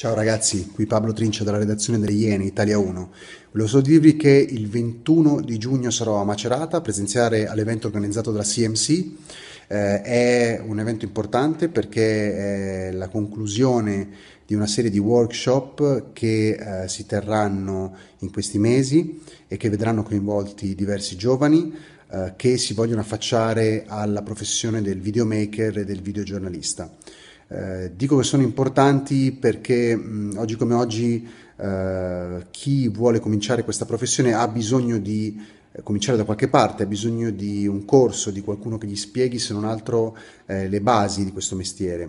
Ciao ragazzi, qui Pablo Trincia dalla redazione delle Iene Italia 1. Volevo solo dirvi che il 21 di giugno sarò a Macerata a presenziare all'evento organizzato dalla CMC. Eh, è un evento importante perché è la conclusione di una serie di workshop che eh, si terranno in questi mesi e che vedranno coinvolti diversi giovani eh, che si vogliono affacciare alla professione del videomaker e del videogiornalista. Eh, dico che sono importanti perché mh, oggi come oggi eh, chi vuole cominciare questa professione ha bisogno di eh, cominciare da qualche parte, ha bisogno di un corso, di qualcuno che gli spieghi se non altro eh, le basi di questo mestiere.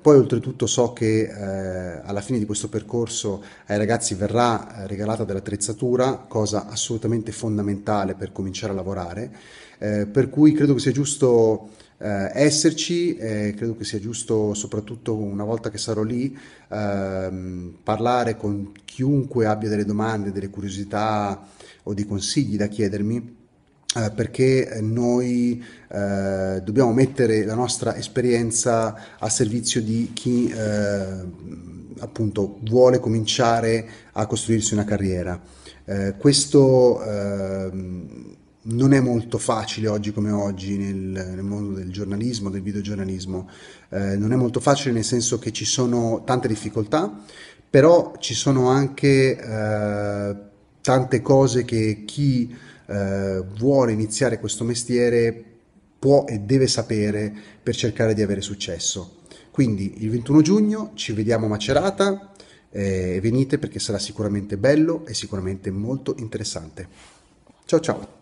poi oltretutto so che alla fine di questo percorso ai ragazzi verrà regalata dell'attrezzatura, cosa assolutamente fondamentale per cominciare a lavorare, per cui credo che sia giusto eh, esserci, eh, credo che sia giusto soprattutto una volta che sarò lì ehm, parlare con chiunque abbia delle domande, delle curiosità o dei consigli da chiedermi eh, perché noi eh, dobbiamo mettere la nostra esperienza a servizio di chi eh, appunto vuole cominciare a costruirsi una carriera. Eh, questo ehm, non è molto facile oggi come oggi nel, nel mondo del giornalismo, del videogiornalismo, eh, non è molto facile nel senso che ci sono tante difficoltà, però ci sono anche eh, tante cose che chi eh, vuole iniziare questo mestiere può e deve sapere per cercare di avere successo. Quindi il 21 giugno ci vediamo a Macerata, eh, venite perché sarà sicuramente bello e sicuramente molto interessante. Ciao ciao!